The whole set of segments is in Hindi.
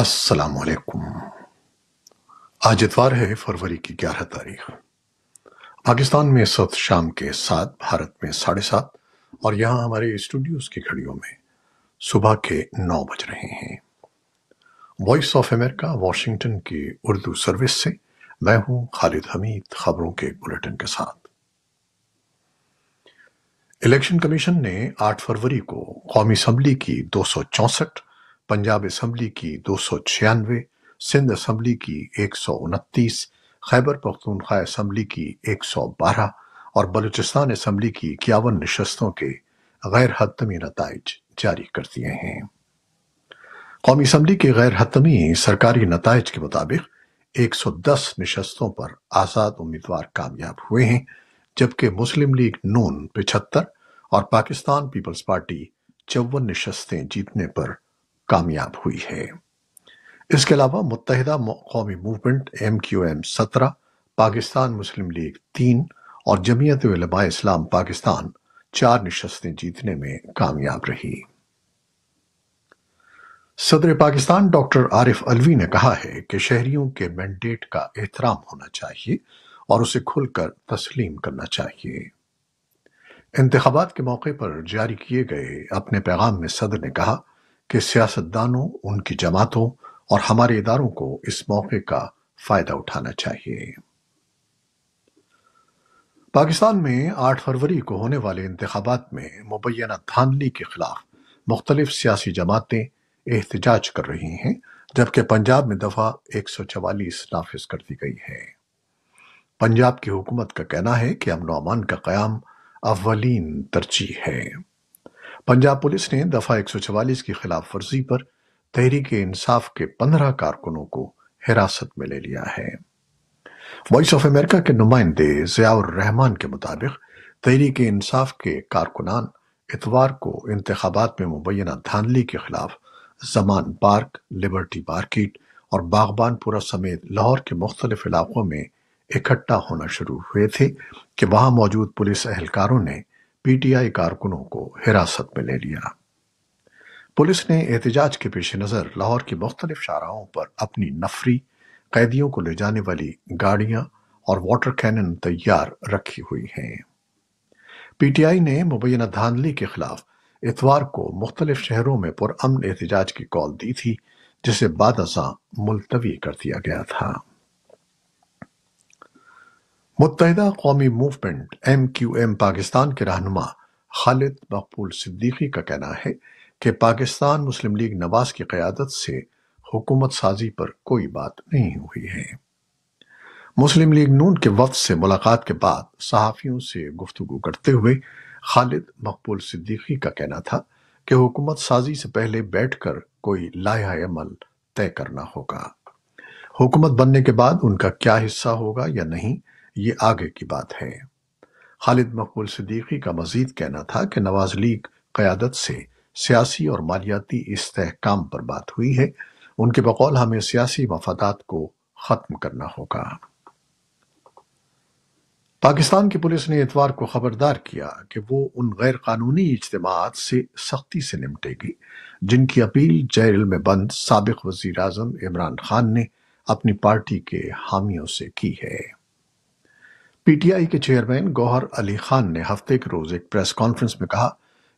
अस्सलाम वालेकुम आज इतवार है फरवरी की ग्यारह तारीख पाकिस्तान में इस वक्त शाम के सात भारत में साढ़े सात और यहां हमारे स्टूडियोज की घड़ियों में सुबह के नौ बज रहे हैं वॉइस ऑफ अमेरिका वॉशिंगटन की उर्दू सर्विस से मैं हूं खालिद हमीद खबरों के बुलेटिन के साथ इलेक्शन कमीशन ने आठ फरवरी को कौमी असम्बली की दो सौ चौसठ पंजाब असम्बली की दो सौ छियानवे सिंध असम्बली की एक सौ उनतीस खैबर पख्तूनख्वा असम्बली की एक सौ बारह और बलूचिस्तान असम्बली की इक्यावन नशस्तों के गैर हतमी नतज जारी कर दिए हैं कौमी असम्बली के गैर हतमी सरकारी नतज के मुताबिक एक सौ दस नशस्तों पर आज़ाद उम्मीदवार कामयाब हुए हैं जबकि मुस्लिम लीग नून पिछहत्तर और पाकिस्तान पीपल्स पार्टी चौवन नशस्तें जीतने पर कामयाब हुई है इसके अलावा मुतहदा कौमी मूवमेंट एम क्यू एम सत्रह पाकिस्तान मुस्लिम लीग तीन और जमीयत वलमा इस्लाम पाकिस्तान चार नशस्तें जीतने में कामयाब रही सदर पाकिस्तान डॉक्टर आरिफ अलवी ने कहा है कि शहरियों के मैंडेट का एहतराम होना चाहिए और उसे खुलकर तस्लीम करना चाहिए इंतबात के मौके पर जारी किए गए अपने पैगाम में सदर ने कहा कि सियासतदानों उनकी जमातों और हमारे इदारों को इस मौके का फायदा उठाना चाहिए पाकिस्तान में 8 फरवरी को होने वाले इंतबात में मुबैना धांधली के खिलाफ मुख्तलिफ सियासी जमातें एहतजाज कर रही हैं जबकि पंजाब में दफा एक सौ चवालीस नाफिज कर दी गई है पंजाब की हुकूमत का कहना है कि अमन अमान का क्याम अवलिन तरजीह है पंजाब पुलिस ने दफा 144 की खिलाफ वर्जी पर तहरीक इंसाफ के 15 कारकुनों को हिरासत में ले लिया है वॉइस ऑफ अमेरिका के नुमाइंदे जियाउर रहमान के मुताबिक तहरीक इंसाफ के कारकुनान इतवार को इंतबात में मुबैना धांधली के खिलाफ जमान पार्क लिबर्टी मार्केट और बागबानपुरा समेत लाहौर के मुख्तलिफ इलाकों में इकट्ठा होना शुरू हुए थे कि वहां मौजूद पुलिस अहलकारों ने पीटीआई कारकुनों को हिरासत में ले लिया पुलिस ने एहतजाज के पेश नज़र लाहौर की मुख्तलिफ शाहराहों पर अपनी नफरी कैदियों को ले जाने वाली गाड़ियां और वाटर कैनन तैयार रखी हुई हैं पीटीआई ने मुबैना धांधली के खिलाफ इतवार को मुख्तलिफ शहरों में पुरअमन एहतजाज की कॉल दी थी जिसे बाद मुलतवी कर दिया गया था Muttahida Qaumi Movement M Q M Pakistan के रहनमा खालिद मकबूल सिद्दीकी का कहना है कि पाकिस्तान मुस्लिम लीग नवाज की क़्यादत से हुकूमत साजी पर कोई बात नहीं हुई है मुस्लिम लीग नून के वफद से मुलाकात के बाद सहाफ़ियों से गुफ्तगु करते हुए खालिद मकबूल सिद्दीकी का कहना था कि हुकूमत साजी से पहले बैठकर कोई लाया अमल तय करना होगा हुकूमत बनने के बाद उनका क्या हिस्सा होगा या नहीं ये आगे की बात है खालिद मकबूल सिद्दीकी का मजीद कहना था कि नवाज लीग क्यादत से सियासी और मालियाती इस्तेकाम पर बात हुई है उनके बकौल हमें सियासी मफादात को खत्म करना होगा पाकिस्तान की पुलिस ने इतवार को खबरदार किया कि वो उन गैर कानूनी इज्तम से सख्ती से निपटेगी जिनकी अपील जेल में बंद सबक वजीर अजम इमरान खान ने अपनी पार्टी के हामियों से की है पीटीआई के चेयरमैन गौहर अली खान ने हफ्ते के रोज एक प्रेस कॉन्फ्रेंस में कहा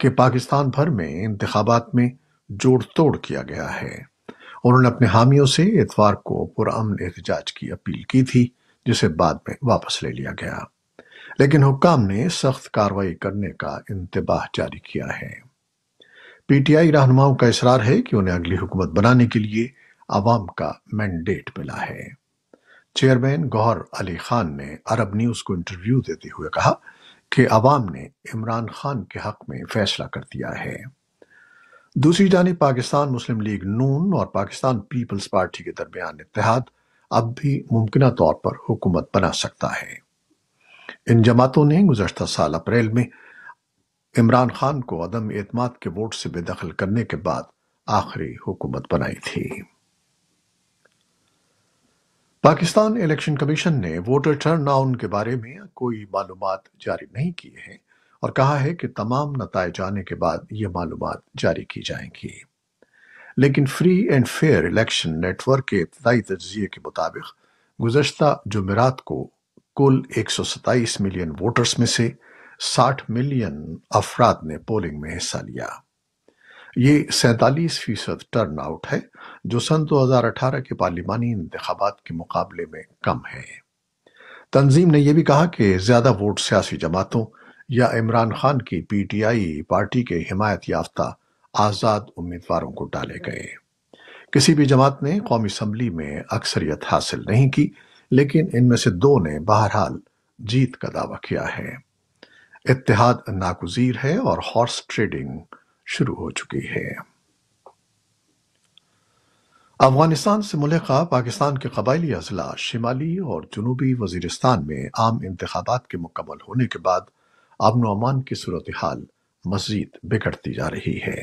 कि पाकिस्तान भर में इंतबात में जोड़ तोड़ किया गया है उन्होंने अपने हामियों से इतवार को पुरान एहतजाज की अपील की थी जिसे बाद में वापस ले लिया गया लेकिन हुक्म ने सख्त कार्रवाई करने का इंतबाह जारी किया है पीटीआई रहनुमाओं का इसरार है कि उन्हें अगली हुकूमत बनाने के लिए आवाम का मैंडेट मिला है चेयरमैन गौर अली खान ने अरब न्यूज को इंटरव्यू देते हुए कहा कि अवाम ने इमरान खान के हक में फैसला कर दिया है दूसरी जानब पाकिस्तान मुस्लिम लीग नून और पाकिस्तान पीपल्स पार्टी के दरमियान इतिहाद अब भी मुमकिन तौर पर हुकूमत बना सकता है इन जमातों ने गुजशत साल अप्रैल में इमरान खान को अदम एतमाद के वोट से बेदखल करने के बाद आखिरी हुकूमत बनाई थी पाकिस्तान इलेक्शन कमीशन ने वोटर टर्न आउन के बारे में कोई मालूम जारी नहीं की है और कहा है कि तमाम नतज आने के बाद ये मालूम जारी की जाएंगी लेकिन free and fair election network के इब्तदाई तजिए के मुताबिक गुजशत जुमेरात को कुल एक सौ सताईस मिलियन वोटर्स में से साठ मिलियन अफराद ने पोलिंग में हिस्सा लिया ये सैंतालीस फीसद टर्न आउट है जो सन 2018 के पार्लिमानी इंतबात के मुकाबले में कम है तंजीम ने यह भी कहा कि ज्यादा वोट सियासी जमातों या इमरान खान की पीटीआई पार्टी के हिमायत याफ्ता आज़ाद उम्मीदवारों को डाले गए किसी भी जमात ने कौमी असम्बली में अक्सरियत हासिल नहीं की लेकिन इनमें से दो ने बहरहाल जीत का दावा किया है इतिहाद नागुजीर है और हॉर्स ट्रेडिंग शुरू हो चुकी है अफगानिस्तान से मुलका पाकिस्तान के कबायली अजला शिमाली और जनूबी वजीरस्तान में आम इंतबात के मुकम्मल होने के बाद अमन अमान की सूरत हाल मजीद बिगड़ती जा रही है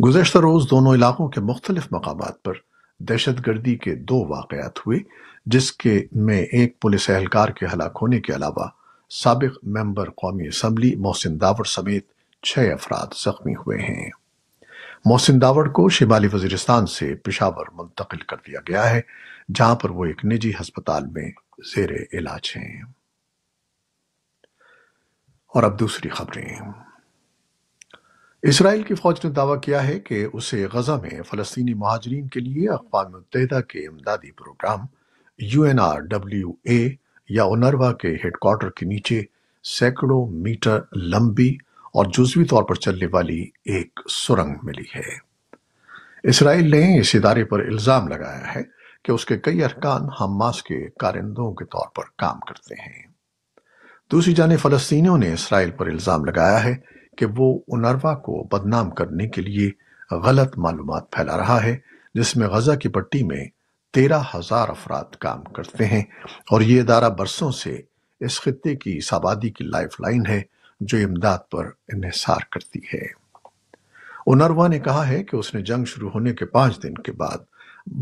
गुजशत रोज दोनों इलाकों के मुख्तलिफ मकाम पर दहशत गर्दी के दो वाकयात हुए जिसके में एक पुलिस एहलकार के हलाक होने के अलावा सबक मेंबर कौमी असम्बली मोहसिन दावर समेत छह अफराद जख्मी हुए हैं मोहसिन दावड़ को शिमाली वजीरस्तान से पिशावर मुंतकिल कर दिया गया है जहां पर वो एक निजी हस्पताल में जेर इलाज हैं और अब दूसरी खबरें इसराइल की फौज ने दावा किया है कि उसे गजा में फलस्तीनी महाजरीन के लिए अकवा मुतहदा के इमदादी programme U N R W A या उनरवा के हेडक्वार्टर के नीचे सैकड़ों मीटर लंबी और जुजवी तौर पर चलने वाली एक सुरंग मिली है इसराइल ने इस इदारे पर इल्जाम लगाया है कि उसके कई अरकान हमास के कारिंदों के तौर पर काम करते हैं दूसरी जाने फलस्तीनियों ने इसराइल पर इल्जाम लगाया है कि वो उनरवा को बदनाम करने के लिए गलत मालूम फैला रहा है जिसमें गजा की पट्टी में तेरह हजार अफराद काम करते हैं और ये इदारा बरसों से इस खत्े की इस आबादी की लाइफ लाइन है जो इमदाद पर इसार करती है उनरवा ने कहा है कि उसने जंग शुरू होने के पांच दिन के बाद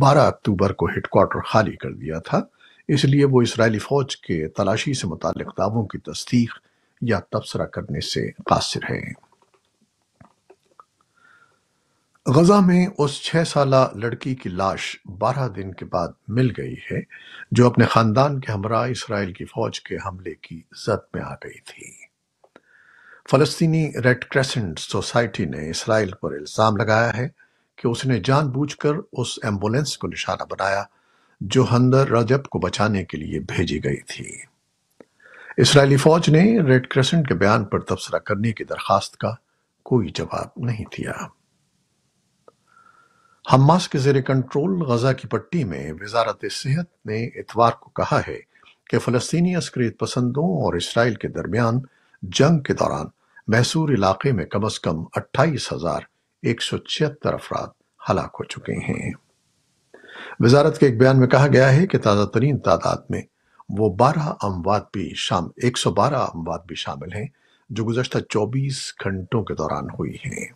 12 अक्टूबर को हेडक्वार्टर खाली कर दिया था इसलिए वो इसराइली फौज के तलाशी से मुतल दावों की तस्दीक या तबसरा करने से कासिर है गजा में उस छह साल लड़की की लाश बारह दिन के बाद मिल गई है जो अपने खानदान के हमरा इसराइल की फौज के हमले की जद में आ गई थी फलस्तीनी रेड क्रेसेंट सोसाइटी ने इसराइल पर इल्ज़ाम लगाया है कि उसने जानबूझकर उस एम्बुलेंस को निशाना बनाया जो हंदर रजब को बचाने के लिए भेजी गई थी इसराइली फौज ने रेड क्रेसेंट के बयान पर तबसरा करने की दरखास्त का कोई जवाब नहीं दिया हमास के जेर कंट्रोल गजा की पट्टी में वजारत सेहत ने इतवार को कहा है कि फलस्तीनी अस्करीत पसंदों और इसराइल के दरमियान जंग के दौरान मैसूर इलाके में कम अज कम अट्ठाईस हजार एक सौ छिहत्तर अफराद हलाक हो चुके हैं वजारत के एक बयान में कहा गया है कि ताज़ा तरीन तादाद में वो बारह अमवात भी शाम एक सौ बारह अमवात भी शामिल हैं जो गुजशत चौबीस घंटों के दौरान हुई हैं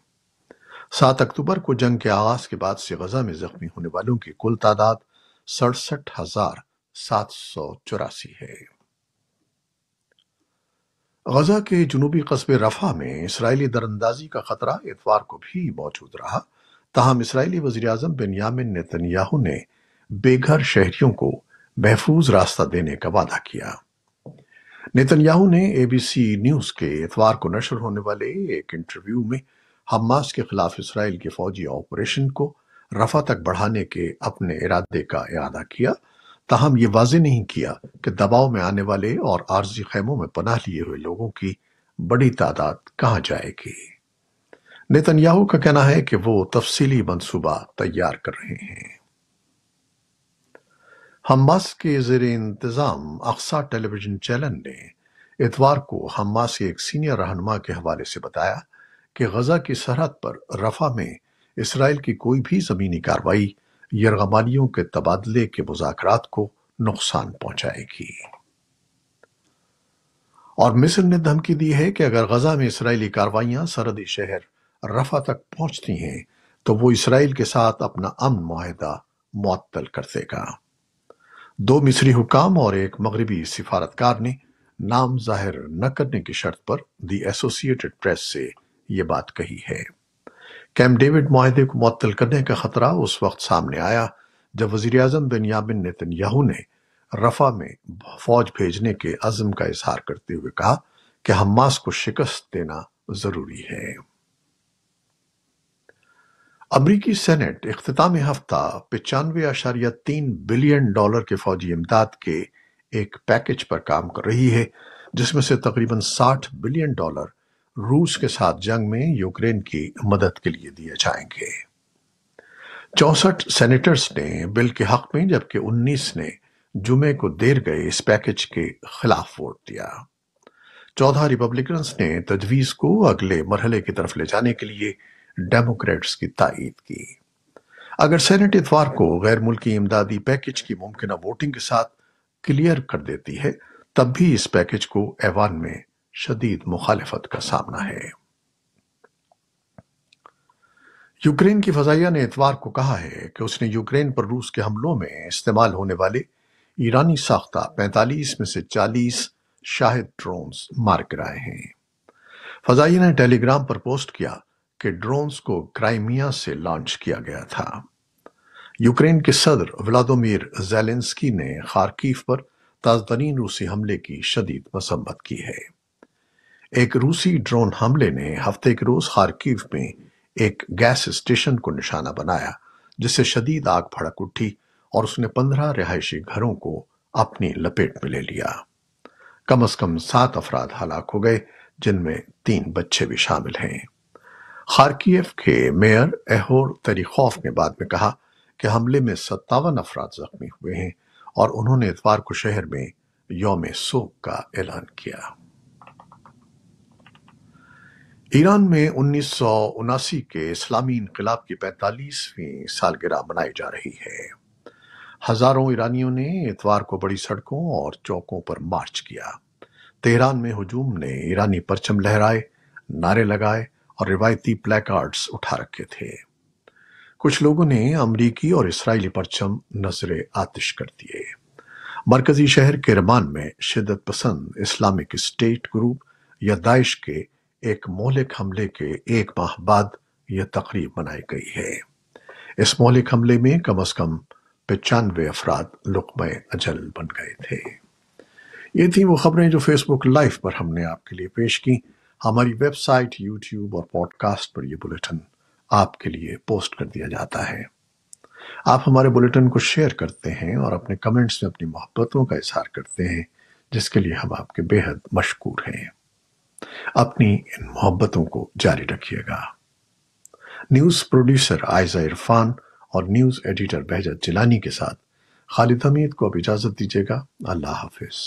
सात अक्टूबर को जंग के आगाज के बाद से गजा में जख्मी होने वालों की कुल तादाद सड़सठ हजार सात सौ चौरासी है गजा के जुनूबी कस्बे रफा में इसराइली दरअंदाजी का खतरा इतवार को भी मौजूद रहा ताहम इसराइली वजी अजम बेनियामिन नेतन्याहू ने बेघर शहरियों को महफूज रास्ता देने का वादा किया नेतन्याहू ने एबीसी न्यूज के इतवार को नशर होने वाले एक इंटरव्यू में हमास के खिलाफ इसराइल के फौजी ऑपरेशन को रफा तक बढ़ाने के अपने इरादे का इरादा किया ताहम ये वाज नहीं किया कि दबाव में आने वाले और आर्जी खैमों में पनाह लिए हुए लोगों की बड़ी तादाद कहाँ जाएगी नेतन्याहू का कहना है कि वो तफसीली मंसूबा तैयार कर रहे हैं हमास के जेर इंतजाम अक्सा टेलीविजन चैनल ने इतवार को हमास के एक सीनियर रहनुमा के हवाले से बताया कि गजा की सरहद पर रफा में इसराइल की कोई भी जमीनी कार्रवाई यरगमानियों के तबादले के मुजाकरात को नुकसान पहुंचाएगी और मिस्र ने धमकी दी है कि अगर गजा में इसराइली कार्रवाइयां सरहदी शहर रफा तक पहुंचती हैं तो वो इसराइल के साथ अपना अमन माहिदा मुअत्तल कर देगा दो मिस्री हुकाम और एक मगरबी सिफारतकार ने नाम जाहिर न करने की शर्त पर दी एसोसिएटेड प्रेस से ये बात कही है कैम डेविड माहे को मअतल करने का खतरा उस वक्त सामने आया जब वजीर अजम नितिन याहू ने रफा में फौज भेजने के अजम का इजहार करते हुए कहा कि हमास को शिकस्त देना जरूरी है अमरीकी सेनेट अख्तामी हफ्ता पचानवे आशारिया तीन बिलियन डॉलर के फौजी इमदाद के एक पैकेज पर काम कर रही है जिसमें से तकरीबन साठ बिलियन डॉलर रूस के साथ जंग में यूक्रेन की मदद के लिए दिए जाएंगे चौसठ सेनेटर्स ने बिल के हक में जबकि 19 ने जुमे को देर गए इस पैकेज के खिलाफ वोट दिया चौदह रिपब्लिकन्स ने तजवीज को अगले मरहले की तरफ ले जाने के लिए डेमोक्रेट्स की तायद की अगर सेनेट इतवार को गैर मुल्की इमदादी पैकेज की मुमकिन वोटिंग के साथ क्लियर कर देती है तब भी इस पैकेज को ऐवान में शदीद मुखालफत का सामना है यूक्रेन की फजाइया ने इतवार को कहा है कि उसने यूक्रेन पर रूस के हमलों में इस्तेमाल होने वाले ईरानी साख्ता 45 में से 40 शाहिद ड्रोन्स मार गिराए हैं फजाइया ने टेलीग्राम पर पोस्ट किया कि ड्रोन्स को क्राइमिया से लॉन्च किया गया था यूक्रेन के सदर व्लादिमीर जेलेंस्की ने खारकीफ पर ताजतरीन रूसी हमले की शदीद मसम्मत की है एक रूसी ड्रोन हमले ने हफ्ते के रोज खारकीव में एक गैस स्टेशन को निशाना बनाया जिससे शदीद आग भड़क उठी और उसने पंद्रह रिहायशी घरों को अपनी लपेट में ले लिया कम अज कम सात अफराद हलाक हो गए जिनमें तीन बच्चे भी शामिल हैं खारकीव के मेयर एहोर तरीखौफ ने बाद में कहा कि हमले में सत्तावन अफराद जख्मी हुए हैं और उन्होंने इतवार को शहर में योम सोग का ऐलान किया ईरान में उन्नीस सौ उनासी के इस्लामी इनकलाब की पैंतालीसवीं सालगिरह मनाई जा रही है हजारों ईरानियों ने इतवार को बड़ी सड़कों और चौकों पर मार्च किया तेहरान में हुजूम ने ईरानी परचम लहराए नारे लगाए और रिवायती प्लैकार्ड्स उठा रखे थे कुछ लोगों ने अमरीकी और इसराइली परचम नजरे आतिश कर दिए मरकजी शहर के रमान में शिदत पसंद इस्लामिक स्टेट ग्रुप या दाइश के एक मौलिक हमले के एक माह बाद यह तकरीब मनाई गई है इस मौलिक हमले में कम अज कम पचानवे अफराद लुकम अजल बन गए थे ये थी वो खबरें जो फेसबुक लाइव पर हमने आपके लिए पेश की हमारी वेबसाइट यूट्यूब और पॉडकास्ट पर यह बुलेटिन आपके लिए पोस्ट कर दिया जाता है आप हमारे बुलेटिन को शेयर करते हैं और अपने कमेंट्स में अपनी मोहब्बतों का इजहार करते हैं जिसके लिए हम आपके बेहद मशकूर हैं अपनी इन मोहब्बतों को जारी रखिएगा न्यूज प्रोड्यूसर आयजा इरफान और न्यूज एडिटर बहजत जिलानी के साथ खालिद हमीद को अब इजाजत दीजिएगा अल्लाह हाफिज़